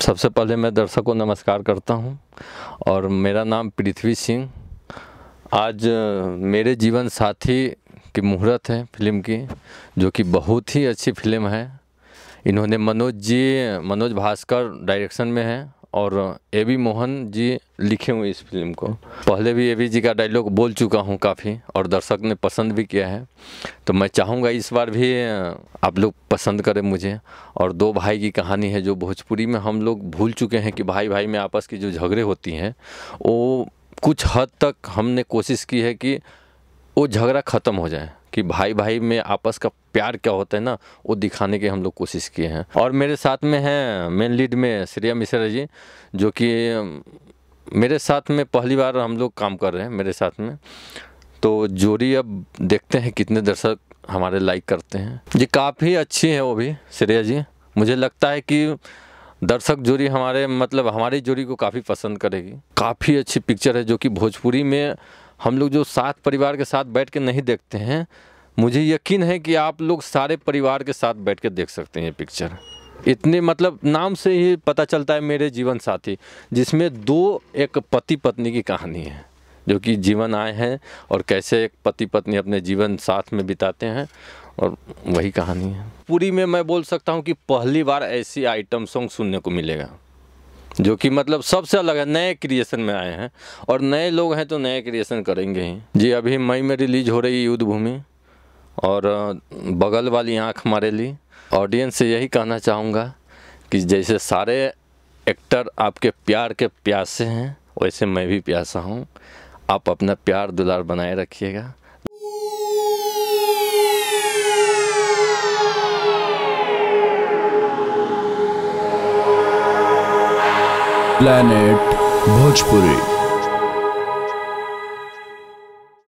सबसे पहले मैं दर्शकों नमस्कार करता हूं और मेरा नाम पृथ्वी सिंह आज मेरे जीवन साथी की मुहूर्त है फिल्म की जो कि बहुत ही अच्छी फिल्म है इन्होंने मनोज जी मनोज भास्कर डायरेक्शन में है और ए बी मोहन जी लिखे हुए इस फिल्म को पहले भी ए बी जी का डायलॉग बोल चुका हूँ काफ़ी और दर्शक ने पसंद भी किया है तो मैं चाहूँगा इस बार भी आप लोग पसंद करें मुझे और दो भाई की कहानी है जो भोजपुरी में हम लोग भूल चुके हैं कि भाई भाई में आपस की जो झगड़े होती हैं वो कुछ हद तक हमने कोशिश की है कि वो झगड़ा ख़त्म हो जाए कि भाई भाई में आपस का प्यार क्या होता है ना वो दिखाने की हम लोग कोशिश किए हैं और मेरे साथ में हैं मेन लीड में श्रेया मिश्रा जी जो कि मेरे साथ में पहली बार हम लोग काम कर रहे हैं मेरे साथ में तो जोड़ी अब देखते हैं कितने दर्शक हमारे लाइक करते हैं जी काफ़ी अच्छी है वो भी श्रेया जी मुझे लगता है कि दर्शक जोड़ी हमारे मतलब हमारी जोड़ी को काफ़ी पसंद करेगी काफ़ी अच्छी पिक्चर है जो कि भोजपुरी में हम लोग जो सात परिवार के साथ बैठ के नहीं देखते हैं मुझे यकीन है कि आप लोग सारे परिवार के साथ बैठ के देख सकते हैं ये पिक्चर इतने मतलब नाम से ही पता चलता है मेरे जीवन साथी जिसमें दो एक पति पत्नी की कहानी है जो कि जीवन आए हैं और कैसे एक पति पत्नी अपने जीवन साथ में बिताते हैं और वही कहानी है पूरी में मैं बोल सकता हूँ कि पहली बार ऐसी आइटम सॉन्ग सुनने को मिलेगा जो कि मतलब सबसे अलग है नए क्रिएशन में आए हैं और नए लोग हैं तो नए क्रिएशन करेंगे ही जी अभी मई में रिलीज हो रही युद्ध भूमि और बगल वाली आँख मारे ली ऑडियंस से यही कहना चाहूँगा कि जैसे सारे एक्टर आपके प्यार के प्यासे हैं वैसे मैं भी प्यासा हूँ आप अपना प्यार दुलार बनाए रखिएगा प्लैनेट भोजपुरी